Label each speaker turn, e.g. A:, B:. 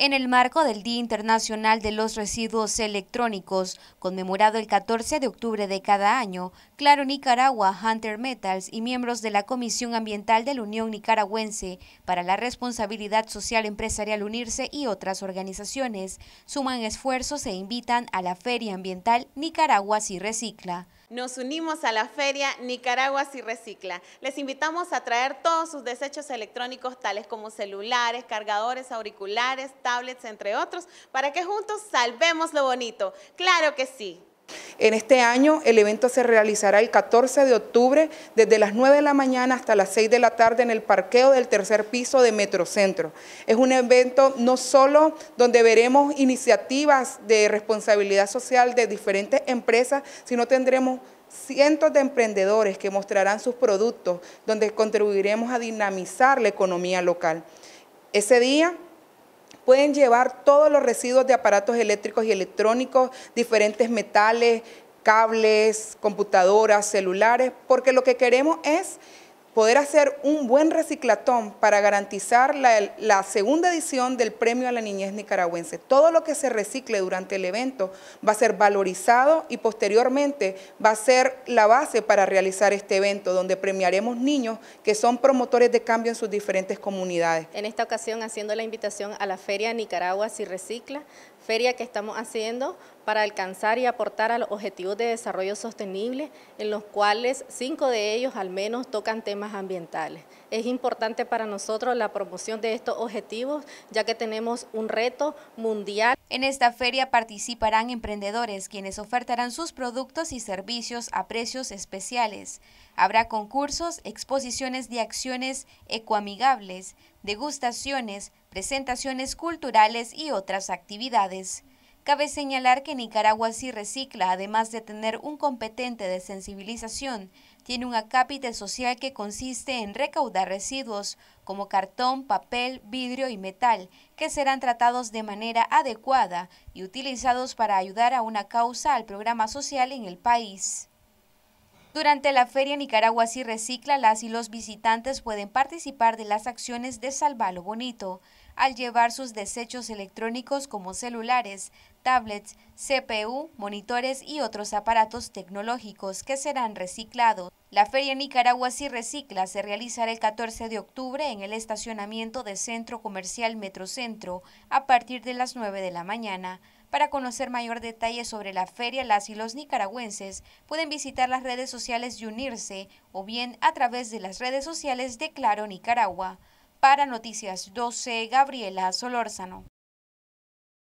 A: En el marco del Día Internacional de los Residuos Electrónicos, conmemorado el 14 de octubre de cada año, Claro Nicaragua, Hunter Metals y miembros de la Comisión Ambiental de la Unión Nicaragüense para la Responsabilidad Social Empresarial Unirse y otras organizaciones suman esfuerzos e invitan a la Feria Ambiental Nicaragua si recicla.
B: Nos unimos a la feria Nicaragua si recicla. Les invitamos a traer todos sus desechos electrónicos tales como celulares, cargadores, auriculares, tablets, entre otros, para que juntos salvemos lo bonito. Claro que sí.
C: En este año el evento se realizará el 14 de octubre desde las 9 de la mañana hasta las 6 de la tarde en el parqueo del tercer piso de Metrocentro. Es un evento no solo donde veremos iniciativas de responsabilidad social de diferentes empresas, sino tendremos cientos de emprendedores que mostrarán sus productos, donde contribuiremos a dinamizar la economía local. Ese día pueden llevar todos los residuos de aparatos eléctricos y electrónicos, diferentes metales, cables, computadoras, celulares, porque lo que queremos es poder hacer un buen reciclatón para garantizar la, segunda edición del Premio a la Niñez Nicaragüense. Todo lo que se recicle durante el evento va a ser valorizado y posteriormente va a ser la base para realizar este evento, donde premiaremos niños que son promotores de cambio en sus diferentes comunidades.
D: En esta ocasión, haciendo la invitación a la Feria Nicaragua Si Recicla, feria que estamos haciendo para alcanzar y aportar a los objetivos de desarrollo sostenible, en los cuales cinco de ellos al menos tocan temas ambientales. Es importante para nosotros la promoción de estos objetivos, ya que tenemos un reto mundial. En esta feria participarán emprendedores quienes ofertarán
A: sus productos y servicios a precios especiales. Habrá concursos, exposiciones de acciones ecoamigables, degustaciones, presentaciones culturales y otras actividades. Cabe señalar que Nicaragua si recicla, además de tener un competente de sensibilización, tiene un acápite social que consiste en recaudar residuos como cartón, papel, vidrio y metal, que serán tratados de manera adecuada y utilizados para ayudar a una causa al programa social en el país. Durante la feria Nicaragua si recicla, las y los visitantes pueden participar de las acciones de Salvalo Bonito al llevar sus desechos electrónicos como celulares, tablets, CPU, monitores y otros aparatos tecnológicos que serán reciclados. La Feria Nicaragua si recicla se realizará el 14 de octubre en el estacionamiento de Centro Comercial Metrocentro a partir de las 9 de la mañana. Para conocer mayor detalle sobre la feria, las y los nicaragüenses pueden visitar las redes sociales y unirse o bien a través de las redes sociales de Claro Nicaragua. Para Noticias 12, Gabriela Solórzano.